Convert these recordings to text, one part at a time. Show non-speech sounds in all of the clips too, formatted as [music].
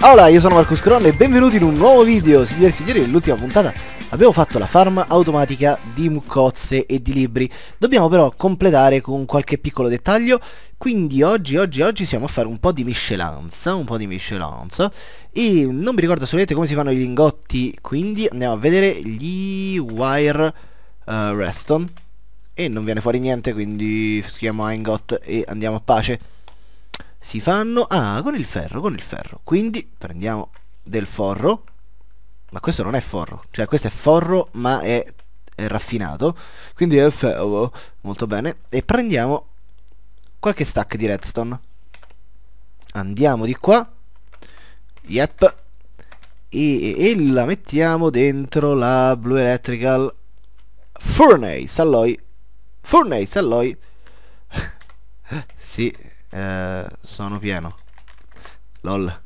Allora, io sono Marcus Cron e benvenuti in un nuovo video. Signori e signori, nell'ultima puntata abbiamo fatto la farm automatica di mucozze e di libri. Dobbiamo però completare con qualche piccolo dettaglio. Quindi oggi, oggi, oggi siamo a fare un po' di miscelanza, un po' di miscelanza. E non mi ricordo assolutamente come si fanno i lingotti, quindi andiamo a vedere gli wire uh, eh, redstone. E non viene fuori niente, quindi schiamo ingot e andiamo a pace si fanno? Ah, con il ferro, con il ferro. Quindi prendiamo del forro. Ma questo non è forro, cioè questo è forro ma è, è raffinato. Quindi è ferro, molto bene. E prendiamo qualche stack di redstone. Andiamo di qua. Yep. E, e, la mettiamo dentro la Blue Electrical Furnace Alloy. Furnace Alloy. [laughs] sì, eh, sono pieno lol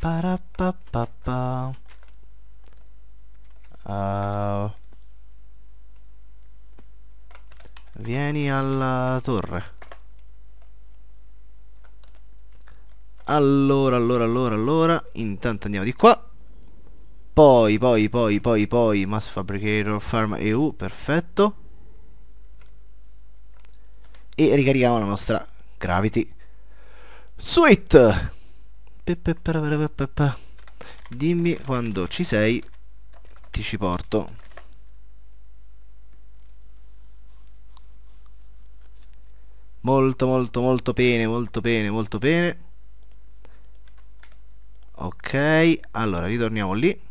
Parapapapa. Uh, vieni alla torre. Allora, allora, allora, allora. Intanto andiamo di qua. Poi, poi, poi, poi, poi. Mass Fabricator Farm EU. Perfetto e ricarichiamo la nostra Gravity. Sweet! Dimmi quando ci sei, ti ci porto. Molto, molto, molto bene, molto bene, molto bene. Ok, allora ritorniamo lì.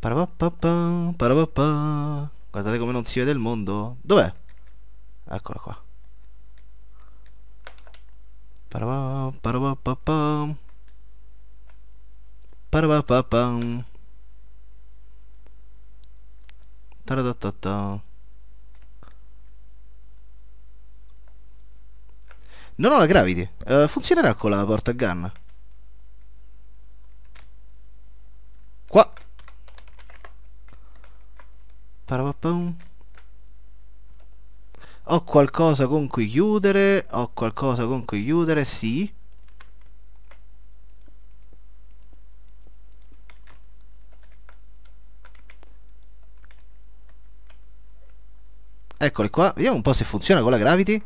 Parapappa, parapappa. Guardate come non si vede il mondo. Dov'è? Eccolo qua. Parapappa. Parapappa. Taradatatta. Non ho la gravity. Uh, funzionerà con la porta gun. pum. Ho qualcosa con cui chiudere, ho qualcosa con cui chiudere, sì. Eccoli qua, vediamo un po' se funziona con la gravity.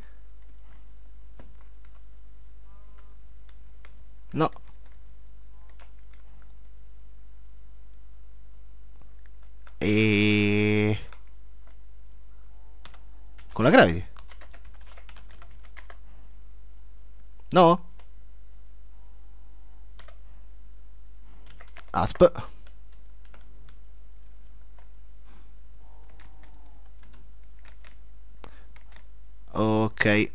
l'asp ok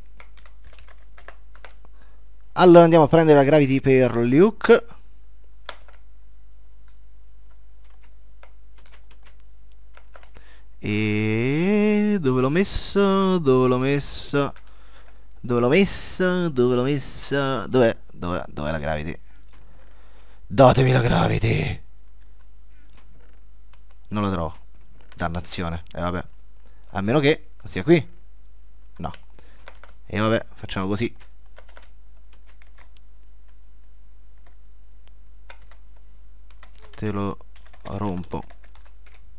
allora andiamo a prendere la gravity per Luke e dove l'ho messo? dove l'ho messo? dove l'ho messo? dove l'ho messo? dov'è? dov'è? dov'è la gravity? Datemi la gravity. Non lo trovo. Dannazione. E eh, vabbè. A meno che sia qui. No. E eh, vabbè, facciamo così. Te lo rompo.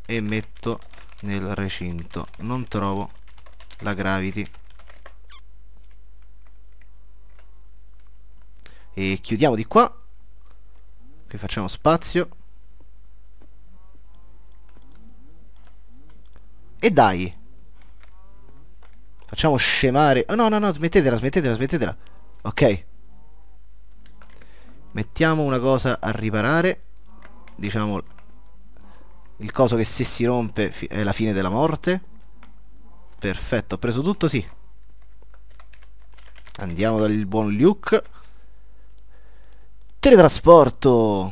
E metto nel recinto. Non trovo la gravity. E chiudiamo di qua facciamo spazio e dai facciamo scemare oh no no no smettetela smettetela smettetela ok mettiamo una cosa a riparare diciamo il coso che se si rompe è la fine della morte perfetto ho preso tutto sì andiamo dal buon Luke Teletrasporto.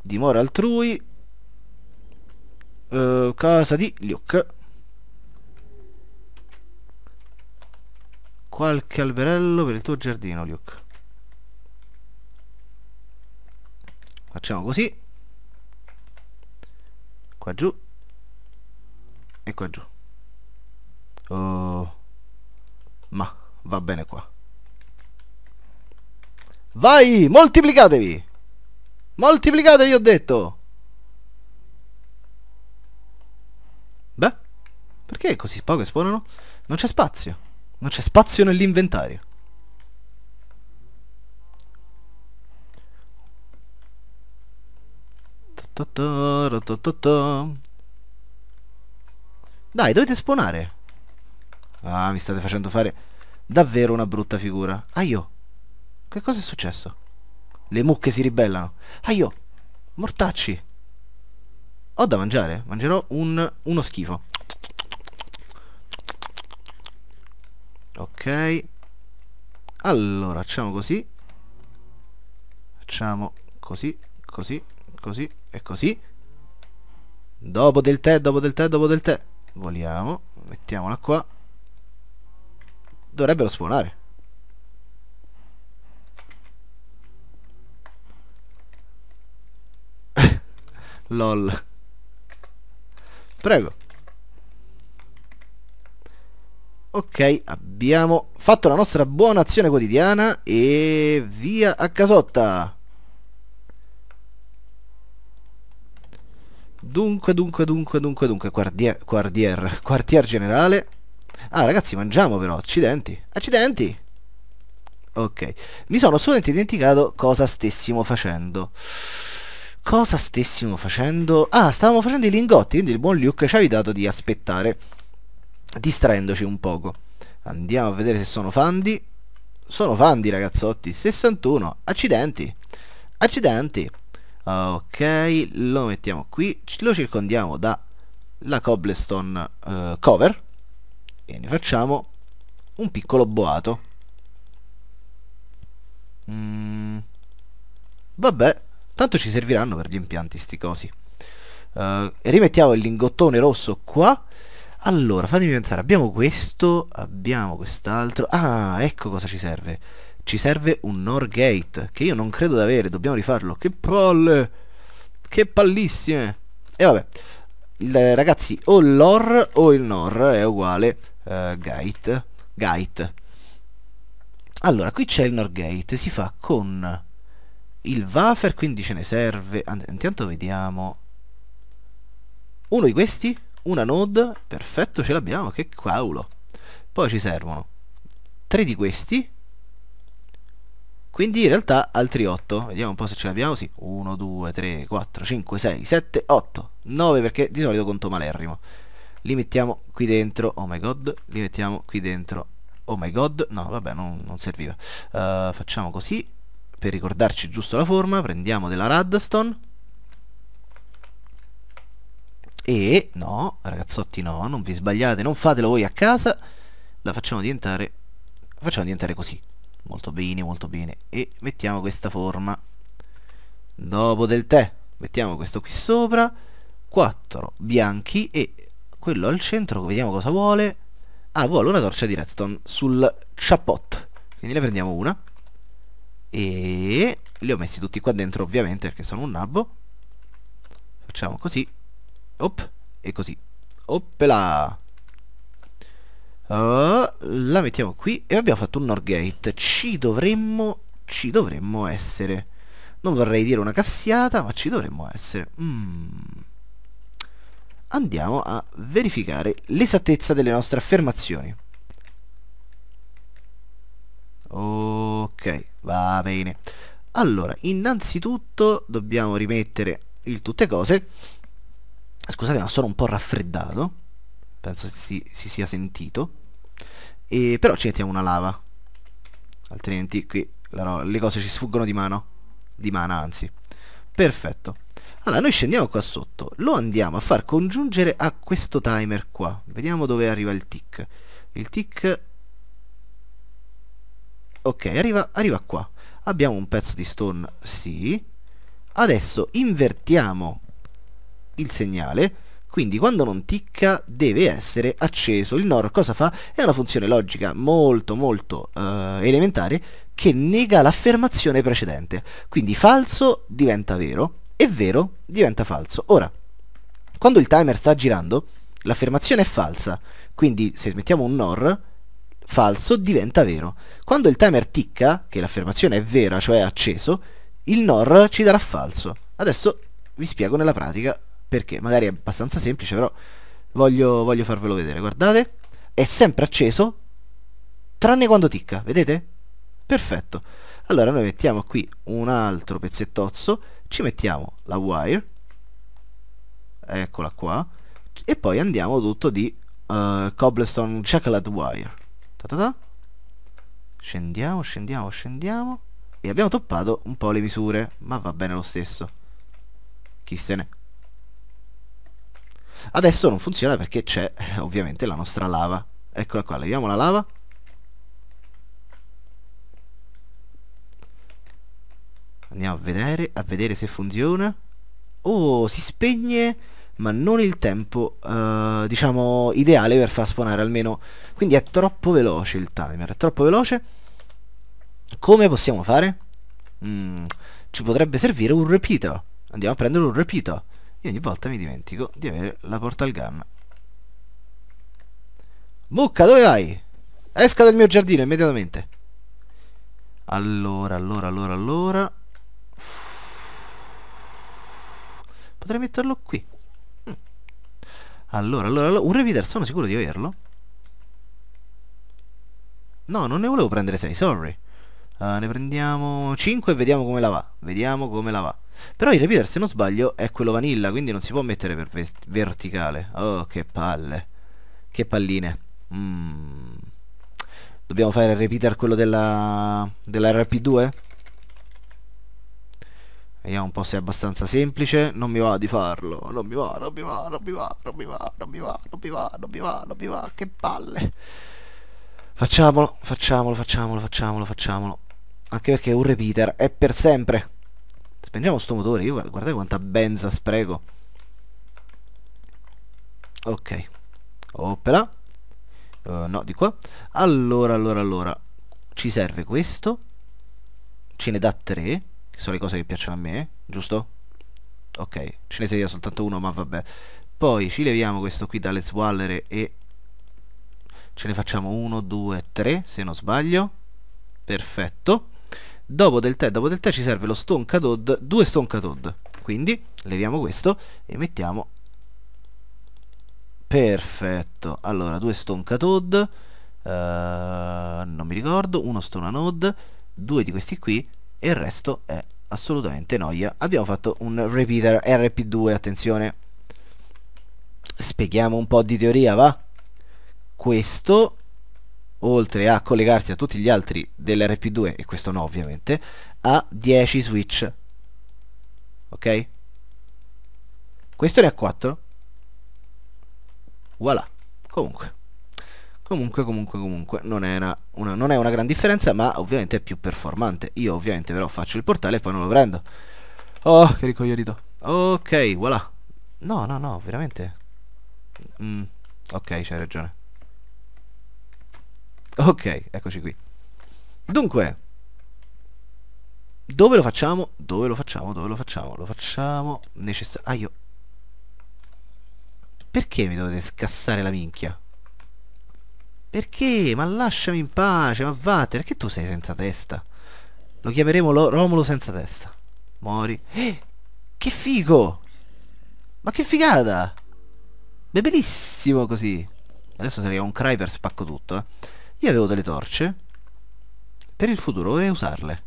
Dimora altrui. Uh, casa di Luke. Qualche alberello per il tuo giardino, Luke. Facciamo così. Qua giù. E qua giù. Oh. Ma va bene qua. Vai, moltiplicatevi. Moltiplicatevi, ho detto. Beh, perché così poche spawnano? Non c'è spazio. Non c'è spazio nell'inventario. Dai, dovete spawnare. Ah, mi state facendo fare davvero una brutta figura. Ah, io. Che cosa è successo? Le mucche si ribellano. Aio! Ah, mortacci. Ho da mangiare. Mangerò un, uno schifo. Ok. Allora, facciamo così. Facciamo così, così, così e così. Dopo del tè, dopo del tè, dopo del tè. Voliamo. Mettiamola qua. Dovrebbero spawnare. Lol. Prego. Ok, abbiamo fatto la nostra buona azione quotidiana e via a casotta. Dunque, dunque, dunque, dunque, dunque, quartier, quartier, quartier generale. Ah, ragazzi, mangiamo però, accidenti, accidenti. Ok, mi sono assolutamente dimenticato cosa stessimo facendo. Cosa stessimo facendo? Ah, stavamo facendo i lingotti, quindi il buon Luke ci ha evitato di aspettare, distraendoci un poco. Andiamo a vedere se sono fandi. Sono fandi, ragazzotti. 61. Accidenti. Accidenti. Ok, lo mettiamo qui. Lo circondiamo dalla cobblestone uh, cover. E ne facciamo un piccolo boato. Mm. Vabbè, Tanto ci serviranno per gli impianti sti cosi. Uh, rimettiamo il lingottone rosso qua. Allora, fatemi pensare, abbiamo questo, abbiamo quest'altro. Ah, ecco cosa ci serve. Ci serve un NOR gate, che io non credo di avere, dobbiamo rifarlo. Che palle! Che pallissime! E vabbè, il, ragazzi, o l'OR o il NOR è uguale uh, gate. Gate. Allora, qui c'è il NOR gate, si fa con il wafer quindi ce ne serve intanto vediamo uno di questi una node perfetto ce l'abbiamo che cavolo poi ci servono tre di questi quindi in realtà altri 8 vediamo un po' se ce l'abbiamo sì 1 2 3 4 5 6 7 8 9 perché di solito conto malerrimo li mettiamo qui dentro oh my god li mettiamo qui dentro oh my god no vabbè non, non serviva uh, facciamo così per ricordarci giusto la forma prendiamo della Radstone e no, ragazzotti no, non vi sbagliate, non fatelo voi a casa, la facciamo diventare, facciamo diventare così, molto bene, molto bene, e mettiamo questa forma, dopo del tè, mettiamo questo qui sopra, 4 bianchi e quello al centro, vediamo cosa vuole, ah vuole una torcia di redstone sul chappot, quindi ne prendiamo una, e li ho messi tutti qua dentro ovviamente perché sono un nabbo facciamo così op e così oppela uh, la mettiamo qui e abbiamo fatto un norgate ci dovremmo ci dovremmo essere non vorrei dire una cassiata ma ci dovremmo essere mm. andiamo a verificare l'esattezza delle nostre affermazioni ok va bene allora innanzitutto dobbiamo rimettere il tutte cose scusate ma sono un po' raffreddato penso si, si sia sentito e, però ci mettiamo una lava altrimenti qui la, le cose ci sfuggono di mano di mana anzi perfetto allora noi scendiamo qua sotto lo andiamo a far congiungere a questo timer qua vediamo dove arriva il tick il tick ok arriva, arriva qua abbiamo un pezzo di stone sì adesso invertiamo il segnale quindi quando non ticca deve essere acceso. Il NOR cosa fa? È una funzione logica molto molto uh, elementare che nega l'affermazione precedente. Quindi falso diventa vero e vero diventa falso. Ora, quando il timer sta girando, l'affermazione è falsa. Quindi se mettiamo un NOR falso diventa vero. Quando il timer ticca, che l'affermazione è vera, cioè è acceso, il NOR ci darà falso. Adesso vi spiego nella pratica perché, magari è abbastanza semplice, però voglio, voglio farvelo vedere. Guardate, è sempre acceso, tranne quando ticca, vedete? Perfetto. Allora noi mettiamo qui un altro pezzettozzo, ci mettiamo la wire, eccola qua, e poi andiamo tutto di uh, cobblestone chocolate wire Patata. Scendiamo, scendiamo, scendiamo. E abbiamo toppato un po' le misure, ma va bene lo stesso. Chi se ne... Adesso non funziona perché c'è eh, ovviamente la nostra lava. Eccola qua, leviamo la lava. Andiamo a vedere, a vedere se funziona. Oh, si spegne, ma non il tempo, eh, diciamo, ideale per far spawnare almeno quindi è troppo veloce il timer, è troppo veloce. Come possiamo fare? Mm, ci potrebbe servire un repeater. Andiamo a prendere un repeater. Io ogni volta mi dimentico di avere la portal gun. Mucca, dove vai? Esca dal mio giardino immediatamente. Allora, allora, allora, allora. Potrei metterlo qui. Mm. Allora, allora, allora. Un repeater sono sicuro di averlo. No, non ne volevo prendere 6, sorry. Uh, ne prendiamo 5 e vediamo come la va. Vediamo come la va. Però il repeater, se non sbaglio, è quello vanilla, quindi non si può mettere per ve verticale. Oh, che palle. Che palline. Mm. Dobbiamo fare il repeater quello della, della RP2? Vediamo un po' se è abbastanza semplice. Non mi va di farlo. Non mi va, non mi va, non mi va, non mi va, non mi va, non mi va, non mi va, non mi va, non mi va. Che palle. Facciamolo, facciamolo, facciamolo, facciamolo, facciamolo. Anche perché un repeater è per sempre. Spengiamo sto motore, io guardate quanta benza spreco. Ok. Opera. Uh, no, di qua. Allora, allora, allora. Ci serve questo. Ce ne dà tre, che sono le cose che piacciono a me, giusto? Ok, ce ne serviva soltanto uno, ma vabbè. Poi ci leviamo questo qui dalle swallere e ce ne facciamo 1, 2, 3 se non sbaglio perfetto dopo del tè, dopo del tè ci serve lo stonka cadod, 2 stonka cadod quindi leviamo questo e mettiamo perfetto allora 2 stonka cadod uh, eh, non mi ricordo 1 stona anod 2 di questi qui e il resto è assolutamente noia abbiamo fatto un repeater rp2 attenzione spieghiamo un po' di teoria va questo oltre a collegarsi a tutti gli altri dell'RP2 e questo no ovviamente ha 10 switch ok questo ne ha 4 voilà comunque comunque comunque comunque non è una, una, non è una gran differenza ma ovviamente è più performante io ovviamente però faccio il portale e poi non lo prendo oh che ricoglierito ok voilà no no no veramente mm, ok c'hai ragione Ok, eccoci qui. Dunque, dove lo facciamo? Dove lo facciamo? Dove lo facciamo? Lo facciamo necessario... Ah, io... Perché mi dovete scassare la minchia? Perché? Ma lasciami in pace, ma vattene, perché tu sei senza testa? Lo chiameremo lo Romolo senza testa. Mori. Eh, che figo! Ma che figata! È bellissimo così! Adesso se arriva un cry per spacco tutto, eh. Io avevo delle torce. Per il futuro vorrei usarle.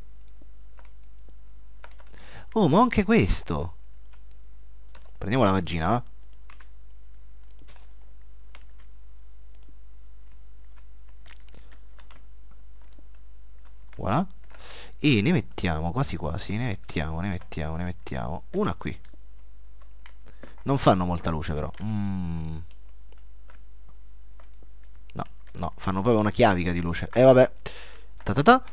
Oh, ma anche questo. Prendiamo la vagina, va? Voilà. E ne mettiamo, quasi quasi, ne mettiamo, ne mettiamo, ne mettiamo. Una qui. Non fanno molta luce però. Mmm. No, fanno proprio una chiavica di luce. E eh, vabbè. Ta ta ta.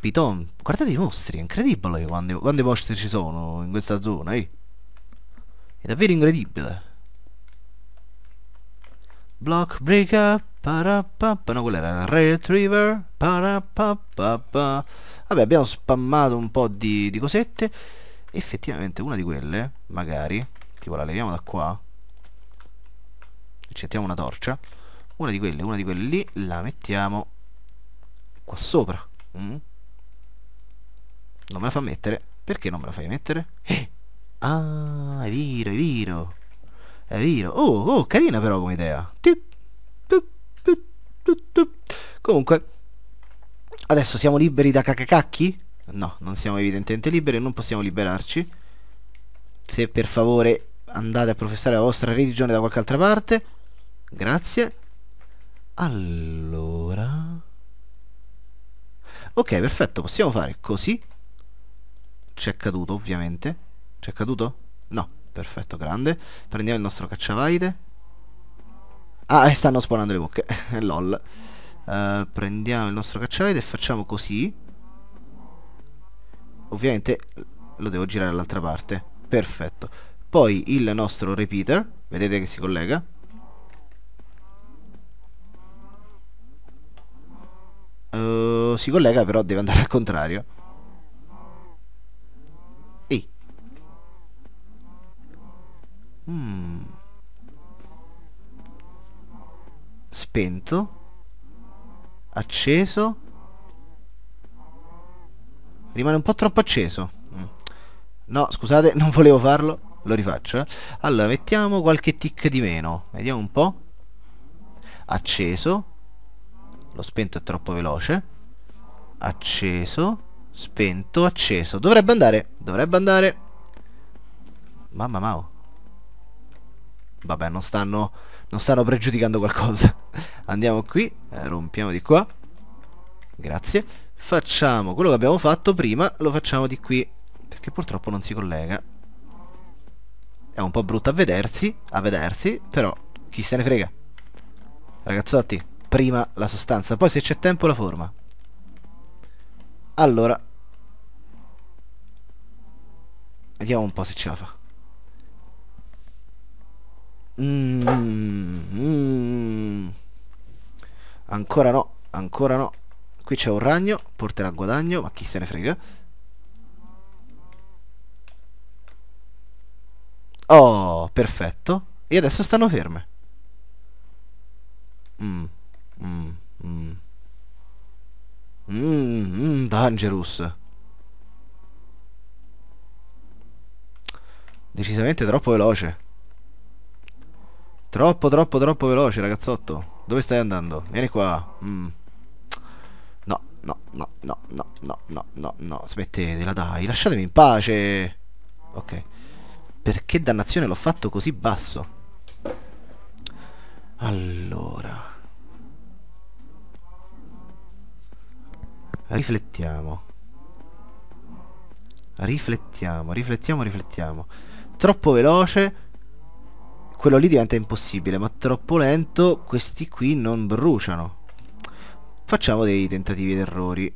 Piton. Guardate i mostri, è incredibile quanti, quanti mostri ci sono in questa zona, eh. È davvero incredibile. Block breaker. Parapappa. No, quella era retriever. Parapappa. Vabbè, abbiamo spammato un po' di, di cosette. Effettivamente una di quelle, magari. Tipo la leviamo da qua. Accettiamo una torcia una di quelle, una di quelle lì la mettiamo qua sopra mm. non me la fa mettere perché non me la fai mettere? Eh. ah è vero, è vero è vero, oh, oh carina però come idea tup, tup, tup, comunque adesso siamo liberi da cacacacchi? no, non siamo evidentemente liberi non possiamo liberarci se per favore andate a professare la vostra religione da qualche altra parte grazie allora... Ok, perfetto, possiamo fare così. C'è caduto, ovviamente. C'è caduto? No, perfetto, grande. Prendiamo il nostro cacciavaite. Ah, stanno spawnando le bocche. [laughs] LOL. Uh, prendiamo il nostro cacciavaite e facciamo così. Ovviamente lo devo girare all'altra parte. Perfetto. Poi il nostro repeater. Vedete che si collega si collega però deve andare al contrario. e Mm. Spento. Acceso. Rimane un po' troppo acceso. Mm. No, scusate, non volevo farlo. Lo rifaccio. Eh. Allora, mettiamo qualche tick di meno. Vediamo un po'. Acceso. Lo spento è troppo veloce acceso, spento, acceso. Dovrebbe andare, dovrebbe andare. Mamma mao. Vabbè, non stanno, non stanno pregiudicando qualcosa. [laughs] Andiamo qui, eh, rompiamo di qua. Grazie. Facciamo quello che abbiamo fatto prima, lo facciamo di qui. Perché purtroppo non si collega. È un po' brutto a vedersi, a vedersi, però chi se ne frega. Ragazzotti, prima la sostanza, poi se c'è tempo la forma. Allora Vediamo un po' se ce la fa mm, mm. Ancora no Ancora no Qui c'è un ragno Porterà guadagno Ma chi se ne frega Oh perfetto E adesso stanno ferme mm, mm, mm. Mmm, mm, Dangerous. Decisamente troppo veloce. Troppo, troppo, troppo veloce, ragazzotto. Dove stai andando? Vieni qua. Mm. No, no, no, no, no, no, no, no, no. Smettetela, dai. Lasciatemi in pace. Ok. Perché dannazione l'ho fatto così basso? Allora... Riflettiamo. Riflettiamo, riflettiamo, riflettiamo. Troppo veloce. Quello lì diventa impossibile, ma troppo lento. Questi qui non bruciano. Facciamo dei tentativi ed errori.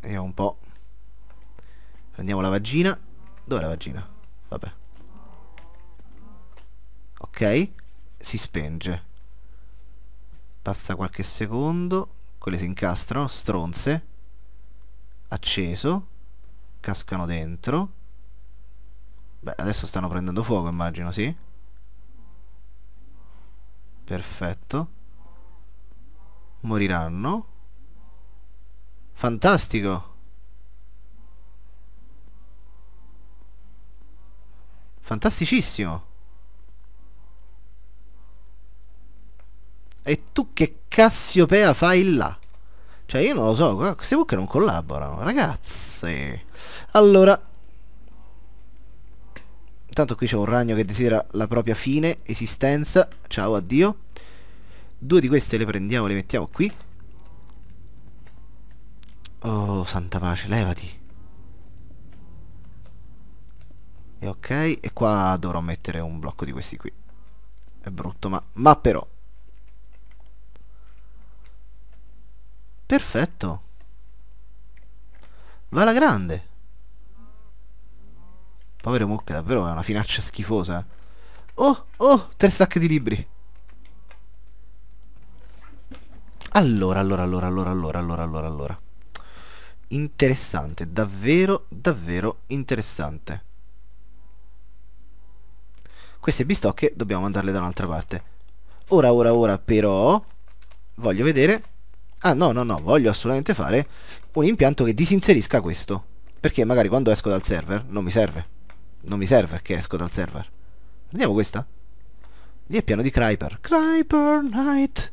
Vediamo un po'. Prendiamo la vagina. Dov'è la vagina? Vabbè. Ok. Si spenge passa qualche secondo quelle si incastrano stronze acceso cascano dentro beh adesso stanno prendendo fuoco immagino sì perfetto moriranno fantastico fantasticissimo E tu che Cassiopea fai là? Cioè io non lo so, queste buche non collaborano, ragazzi. Allora. Intanto qui c'è un ragno che desidera la propria fine, esistenza. Ciao, addio. Due di queste le prendiamo, le mettiamo qui. Oh, santa pace, levati. E ok, e qua dovrò mettere un blocco di questi qui. È brutto, ma, ma però. Perfetto. Va alla grande. Povere mucche, davvero è una finaccia schifosa. Eh. Oh, oh, tre sacche di libri. Allora, allora, allora, allora, allora, allora, allora, allora. Interessante, davvero, davvero interessante. Queste bistocche dobbiamo mandarle da un'altra parte. Ora, ora, ora, però... Voglio vedere Ah no, no, no, voglio assolutamente fare un impianto che disinserisca questo. Perché magari quando esco dal server non mi serve. Non mi serve perché esco dal server. prendiamo questa. Lì è piano di Cryper. Cryper Knight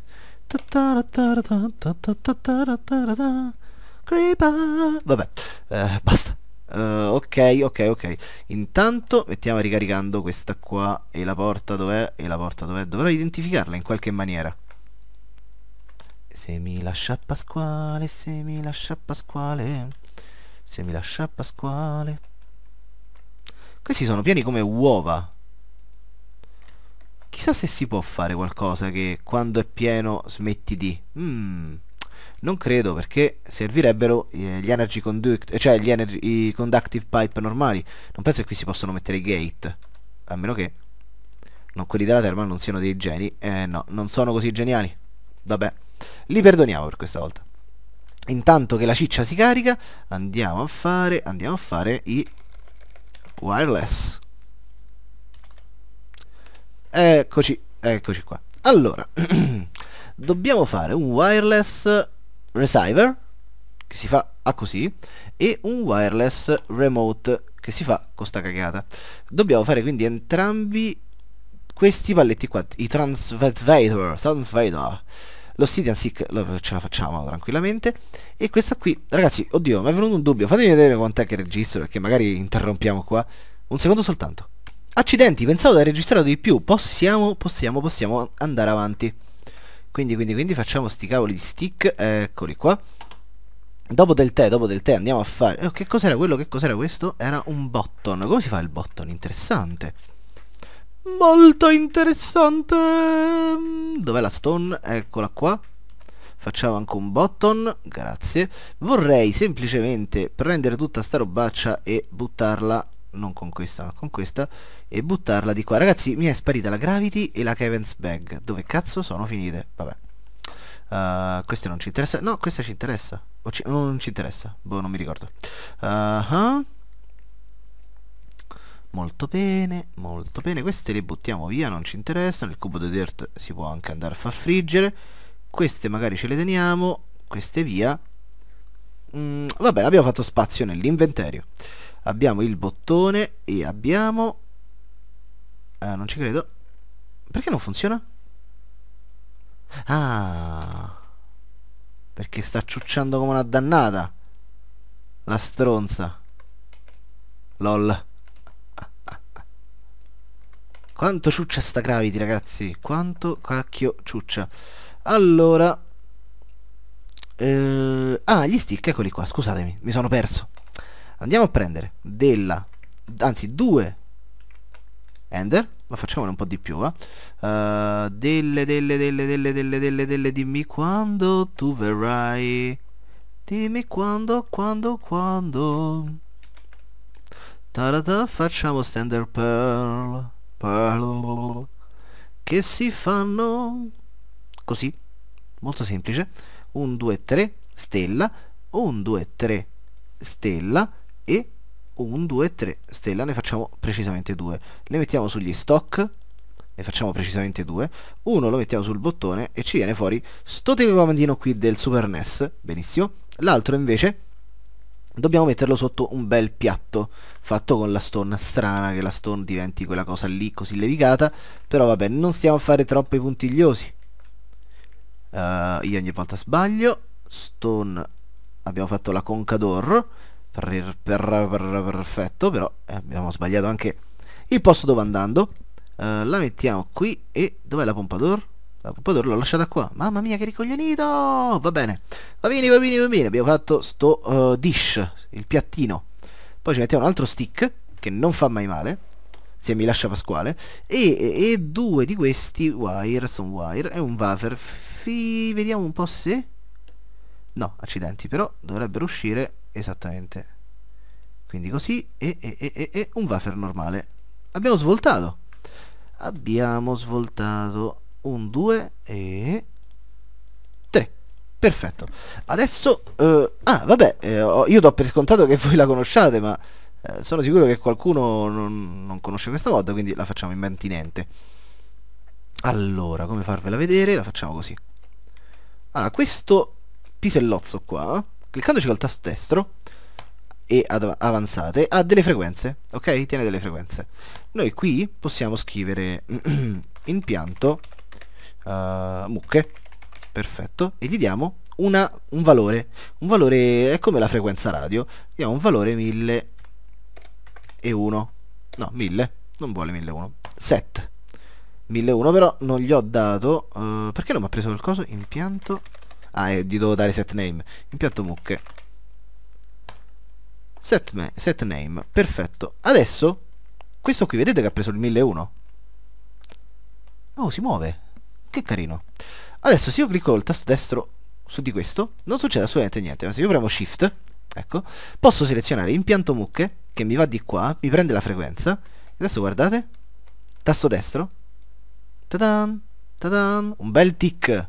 Creeper. Vabbè, eh, basta. Uh, ok, ok, ok. Intanto mettiamo ricaricando questa qua. E la porta dov'è? E la porta dov'è? Dovrò identificarla in qualche maniera. Se mi lascia Pasquale, se mi lascia Pasquale, se mi lascia Pasquale. Questi sono pieni come uova. Chissà se si può fare qualcosa che quando è pieno smetti di... Mm, non credo perché servirebbero eh, gli energy conduct, eh, cioè gli energy, i conductive pipe normali. Non penso che qui si possano mettere i gate. A meno che non quelli della terma non siano dei geni. Eh no, non sono così geniali. Vabbè. Li perdoniamo per questa volta. Intanto che la ciccia si carica, andiamo a fare, andiamo a fare i wireless. Eccoci, eccoci qua. Allora, [clears throat] dobbiamo fare un wireless receiver, che si fa a così, e un wireless remote, che si fa con sta cagata. Dobbiamo fare quindi entrambi questi palletti qua, i transvator, transvator l'Obsidian Seek lo, ce la facciamo tranquillamente e questa qui, ragazzi, oddio, mi è venuto un dubbio, fatemi vedere quant'è che registro perché magari interrompiamo qua un secondo soltanto. Accidenti, pensavo di aver registrato di più, possiamo, possiamo, possiamo andare avanti. Quindi, quindi, quindi facciamo sti cavoli di stick, eccoli qua. Dopo del tè, dopo del tè andiamo a fare... Oh, che cos'era quello? Che cos'era questo? Era un button Come si fa il button Interessante molto interessante. Dov'è la stone? Eccola qua. Facciamo anche un button, grazie. Vorrei semplicemente prendere tutta sta robaccia e buttarla, non con questa ma con questa, e buttarla di qua. Ragazzi, mi è sparita la gravity e la Kevin's bag. Dove cazzo sono finite? Vabbè. Uh, queste non ci interessa. No, questa ci interessa. Ci... non ci interessa. Boh, non mi ricordo. Uh eh, -huh. Ah. Molto bene, molto bene. Queste le buttiamo via, non ci interessano. Il cubo di dirt si può anche andare a far friggere. Queste magari ce le teniamo, queste via. Mm, va bene, abbiamo fatto spazio nell'inventario. Abbiamo il bottone e abbiamo... Ah, non ci credo. Perché non funziona? Ah... Perché sta ciucciando come una dannata. La stronza. LOL. Quanto ciuccia sta gravity, ragazzi? Quanto cacchio ciuccia. Allora... Eh, ah, gli stick, eccoli qua, scusatemi, mi sono perso. Andiamo a prendere della... Anzi, due Ender, ma facciamone un po' di più, va. Eh? Uh, delle, delle, delle, delle, delle, delle, delle, dimmi quando tu verrai. Dimmi quando, quando, quando. Tarata, facciamo standard pearl che si fanno così, molto semplice, 1, 2, 3, stella, 1, 2, 3, stella e 1, 2, 3, stella, ne facciamo precisamente due. Le mettiamo sugli stock, ne facciamo precisamente due, uno lo mettiamo sul bottone e ci viene fuori sto telecomandino qui del Super NES, benissimo, l'altro invece dobbiamo metterlo sotto un bel piatto fatto con la stone strana che la stone diventi quella cosa lì così levicata però vabbè non stiamo a fare troppi puntigliosi uh, io ogni volta sbaglio stone abbiamo fatto la conca d'or per, per, per, perfetto però eh, abbiamo sbagliato anche il posto dove andando uh, la mettiamo qui e dov'è la pompa d'or? Ah, Poi l'ho lasciata qua. Mamma mia, che ricoglionito! Va bene. Va bene, va bene, va bene. Abbiamo fatto sto uh, dish, il piattino. Poi ci mettiamo un altro stick, che non fa mai male, se mi lascia Pasquale. E, e due di questi wire, sono wire, e un wafer. Fi, vediamo un po' se... No, accidenti, però dovrebbero uscire esattamente. Quindi così, e, e, e, e un wafer normale. Abbiamo svoltato. Abbiamo svoltato 1, 2 e 3. Perfetto. Adesso... Eh, ah, vabbè, eh, io do per scontato che voi la conosciate, ma eh, sono sicuro che qualcuno non, non, conosce questa mod, quindi la facciamo in immantinente. Allora, come farvela vedere? La facciamo così. Allora, questo pisellozzo qua, cliccandoci col tasto destro, e avanzate ha delle frequenze, ok? Tiene delle frequenze. Noi qui possiamo scrivere [clears throat] impianto uh, mucche, perfetto, e gli diamo una, un valore, un valore è come la frequenza radio, gli diamo un valore 1001, no 1000, non vuole 1001, set, 1001 però non gli ho dato, uh, perché non mi ha preso qualcosa Impianto, ah eh, gli devo dare set name, impianto mucche, Set, set, name, perfetto. Adesso, questo qui vedete che ha preso il 1001? Oh, si muove. Che carino. Adesso se io clicco il tasto destro su di questo, non succede assolutamente niente, ma se io premo Shift, ecco, posso selezionare impianto mucche, che mi va di qua, mi prende la frequenza, e adesso guardate, tasto destro, tadan, tadan, un bel tick.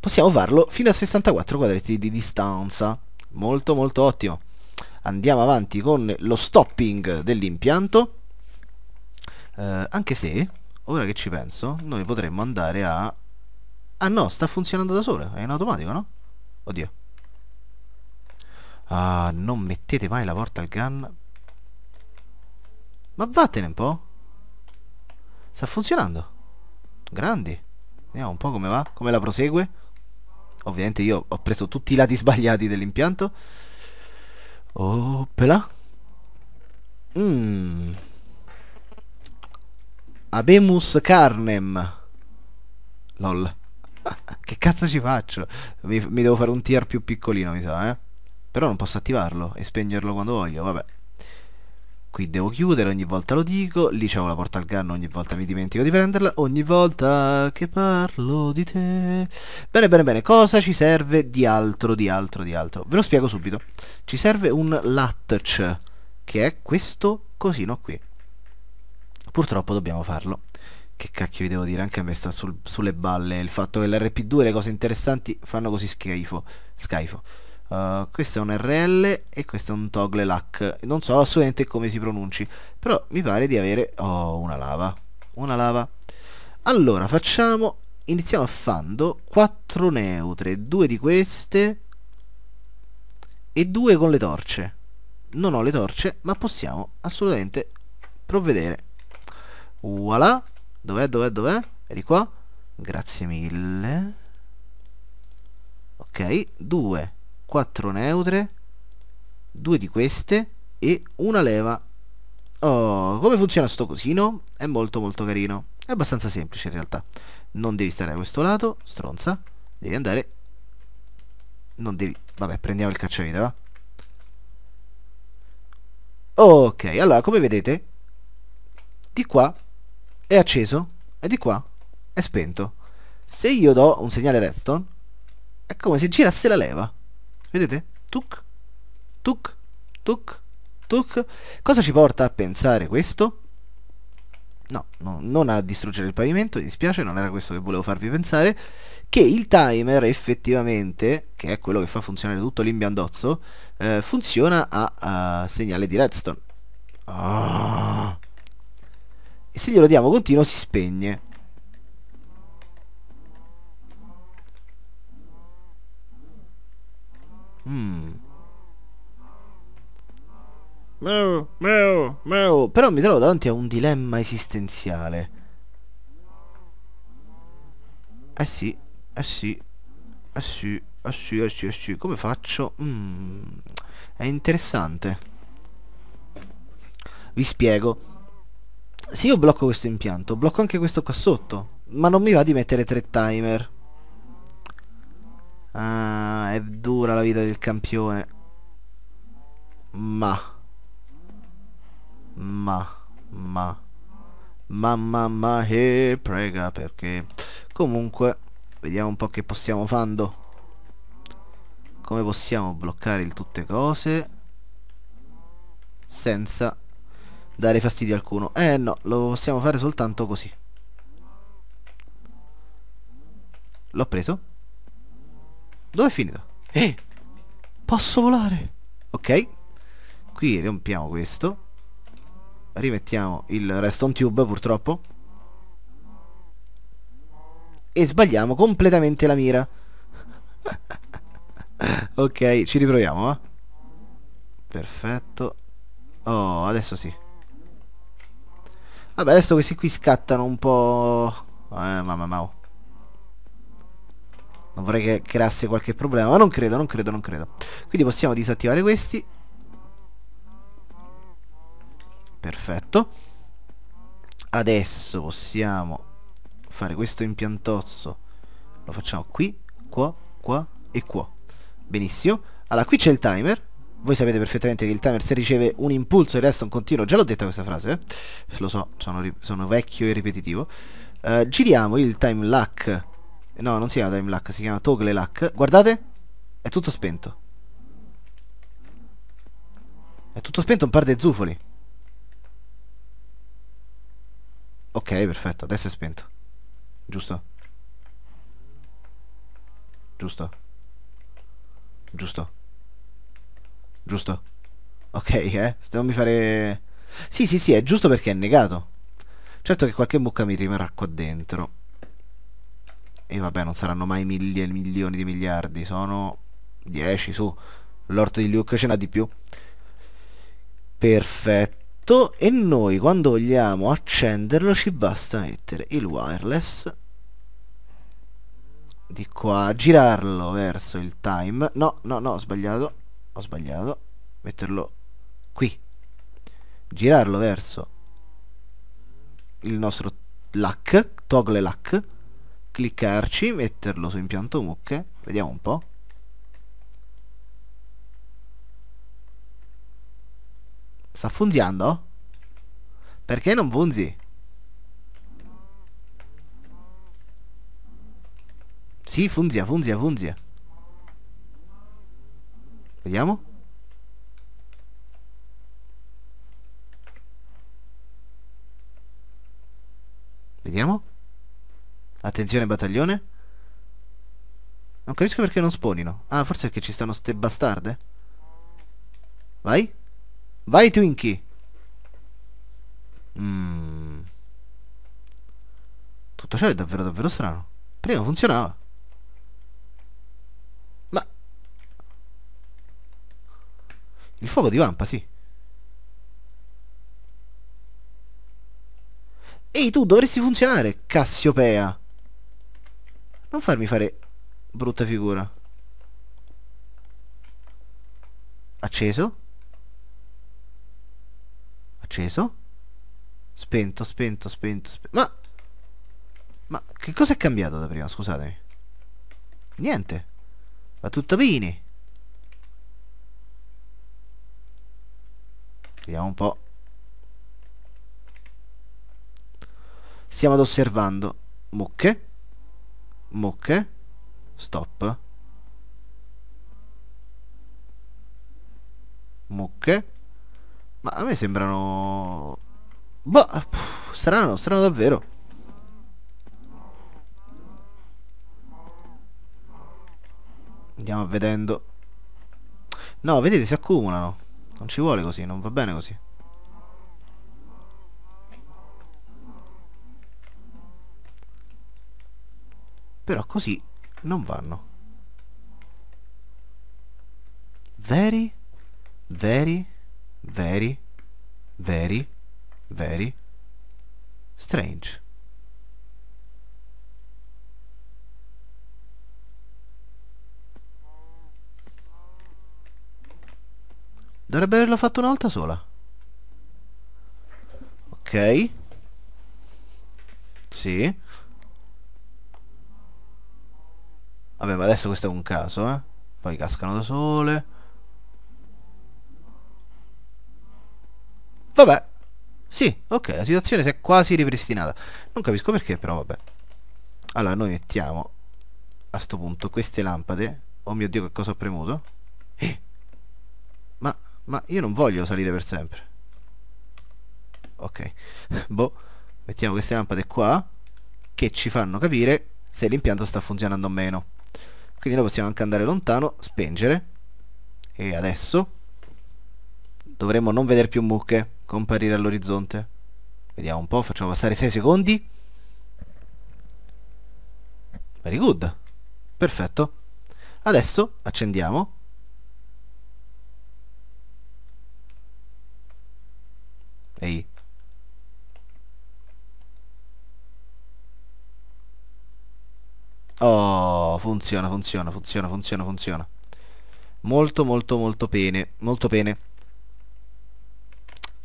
Possiamo farlo fino a 64 quadretti di distanza, molto molto ottimo. Andiamo avanti con lo stopping dell'impianto, eh, anche se ora che ci penso, noi potremmo andare a... Ah no, sta funzionando da sola, è in automatico, no? Oddio. Ah, non mettete mai la porta al gun. Ma vattene un po'. Sta funzionando. Grandi. Vediamo un po' come va, come la prosegue. Ovviamente io ho preso tutti i lati sbagliati dell'impianto. Oppela. Mmm. Abemus Carnem. Lol. [laughs] che cazzo ci faccio? Mi, mi, devo fare un tier più piccolino, mi sa, eh. Però non posso attivarlo e spegnerlo quando voglio, vabbè. Qui devo chiudere, ogni volta lo dico. Lì c'avevo la al gun, ogni volta mi dimentico di prenderla. Ogni volta che parlo di te. Bene, bene, bene. Cosa ci serve di altro, di altro, di altro? Ve lo spiego subito. Ci serve un latch, che è questo cosino qui. Purtroppo dobbiamo farlo. Che cacchio vi devo dire, anche a me sta sul, sulle balle il fatto che l'RP2 e le cose interessanti fanno così schifo. Schifo. Uh, questo è un RL e questo è un toggle lac. Non so assolutamente come si pronunci, però mi pare di avere... Oh, una lava. Una lava. Allora, facciamo... Iniziamo a fando 4 neutre, 2 di queste e 2 con le torce. Non ho le torce, ma possiamo assolutamente provvedere. Voilà. Dov'è, dov'è, dov'è? È di qua. Grazie mille. Ok, 2, 4 neutre, 2 di queste e una leva. Oh, come funziona sto cosino? È molto molto carino. È abbastanza semplice in realtà. Non devi stare a questo lato, stronza. Devi andare... Non devi... Vabbè, prendiamo il cacciavite, va? Ok, allora, come vedete, di qua è acceso e di qua è spento. Se io do un segnale redstone, è come se girasse la leva. Vedete? Tuc, tuc, tuc, tuc. Cosa ci porta a pensare questo? No, no, non a distruggere il pavimento, mi dispiace, non era questo che volevo farvi pensare, che il timer effettivamente, che è quello che fa funzionare tutto l'imbiandozzo, eh, funziona a, a, segnale di redstone. Oh se glielo diamo continuo si spegne mm. meo, meo, meu. Però mi trovo davanti a un dilemma esistenziale. Eh sì, eh sì, eh sì, eh sì, eh sì, eh sì. Come faccio? Mm. È interessante. Vi spiego. Se io blocco questo impianto, blocco anche questo qua sotto. Ma non mi va di mettere tre timer. Ah, è dura la vita del campione. Ma. Ma. Ma. Mamma ma e prega perché... Comunque, vediamo un po' che possiamo fando. Come possiamo bloccare il tutte cose senza dare fastidio a alcuno. Eh no, lo possiamo fare soltanto così. L'ho preso? Dove è finito? Eh! Posso volare! Ok. Qui rompiamo questo. Rimettiamo il reston tube purtroppo. E sbagliamo completamente la mira. [laughs] ok, ci riproviamo, eh? Perfetto. Oh, adesso sì. Vabbè, adesso questi qui scattano un po'... Eh, mamma mia. Oh. Non vorrei che creasse qualche problema, ma non credo, non credo, non credo. Quindi possiamo disattivare questi. Perfetto. Adesso possiamo fare questo impiantozzo. Lo facciamo qui, qua, qua e qua. Benissimo. Allora, qui c'è il timer voi sapete perfettamente che il timer se riceve un impulso e resta un continuo, già l'ho detta questa frase, eh? lo so, sono, sono, vecchio e ripetitivo, uh, giriamo il time luck, no non si chiama time luck, si chiama toggle luck, guardate, è tutto spento, è tutto spento un par di zufoli, ok perfetto, adesso è spento, giusto? Giusto? Giusto? giusto? Ok, eh? Stiamo mi fare... Sì, sì, sì, è giusto perché è negato. Certo che qualche mucca mi rimarrà qua dentro. E vabbè, non saranno mai mille, milioni di miliardi, sono 10 su. L'orto di Luke ce n'ha di più. Perfetto. E noi quando vogliamo accenderlo ci basta mettere il wireless di qua, girarlo verso il time. No, no, no, ho sbagliato ho sbagliato metterlo qui girarlo verso il nostro lac toggle lac cliccarci metterlo su impianto mucche vediamo un po' sta funzionando? perché non funzi? Sì, funzia, funzia, funzia. Vediamo. Vediamo. Attenzione battaglione. Non capisco perché non sponino. Ah, forse è che ci stanno ste bastarde. Vai. Vai Twinkie. Mm. Tutto ciò è davvero davvero strano. Prima funzionava. Il fuoco di vampa, sì. Ehi tu, dovresti funzionare, Cassiopea. Non farmi fare brutta figura. Acceso. Acceso. Spento, spento, spento, spento. Ma... Ma che cosa è cambiato da prima? Scusatemi. Niente. Va tutto bene. Vediamo un po'. Stiamo ad osservando mucche, mucche, stop, mucche, ma a me sembrano... Boh, strano, strano davvero. Andiamo vedendo. No, vedete, si accumulano. Non ci vuole così, non va bene così. Però così non vanno. Very, very, very, very, very strange. Dovrebbe averlo fatto una volta sola. Ok. Sì. Vabbè, ma adesso questo è un caso, eh. Poi cascano da sole. Vabbè. Sì, ok, la situazione si è quasi ripristinata. Non capisco perché, però vabbè. Allora, noi mettiamo a sto punto queste lampade. Oh mio Dio, che cosa ho premuto? Eh. Ma ma io non voglio salire per sempre ok [laughs] boh mettiamo queste lampade qua che ci fanno capire se l'impianto sta funzionando o meno quindi noi possiamo anche andare lontano spengere e adesso dovremmo non vedere più mucche comparire all'orizzonte vediamo un po' facciamo passare 6 secondi very good perfetto adesso accendiamo Ehi. Oh, funziona, funziona, funziona, funziona, funziona. Molto, molto, molto bene. Molto bene.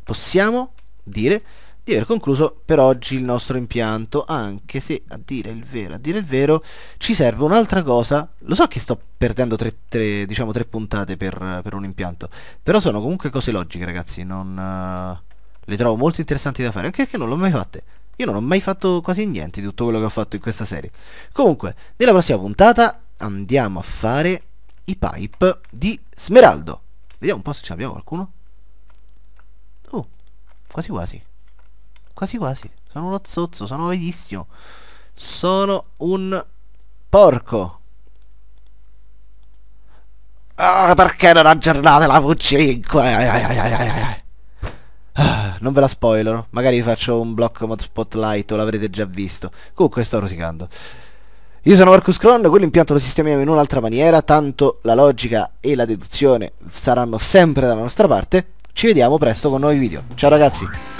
Possiamo dire di aver concluso per oggi il nostro impianto, anche se a dire il vero, a dire il vero, ci serve un'altra cosa. Lo so che sto perdendo tre, tre, diciamo, tre puntate per, per, un impianto, però sono comunque cose logiche, ragazzi, non... Eh, le trovo molto interessanti da fare, anche perché non l'ho mai fatte. Io non ho mai fatto quasi niente di tutto quello che ho fatto in questa serie. Comunque, nella prossima puntata andiamo a fare i pipe di Smeraldo. Vediamo un po' se ce l'abbiamo qualcuno. Oh, quasi quasi. Quasi quasi. Sono uno zozzo, sono velissimo. Sono un porco. Ah, perché non aggiornate la V5? Ai ai ai ai ai. Ah, non ve la spoilerò, magari vi faccio un blocco mod spotlight o l'avrete già visto. Comunque sto rosicando. Io sono Marcus Cron, quell'impianto lo sistemiamo in un'altra maniera, tanto la logica e la deduzione saranno sempre dalla nostra parte. Ci vediamo presto con nuovi video. Ciao ragazzi!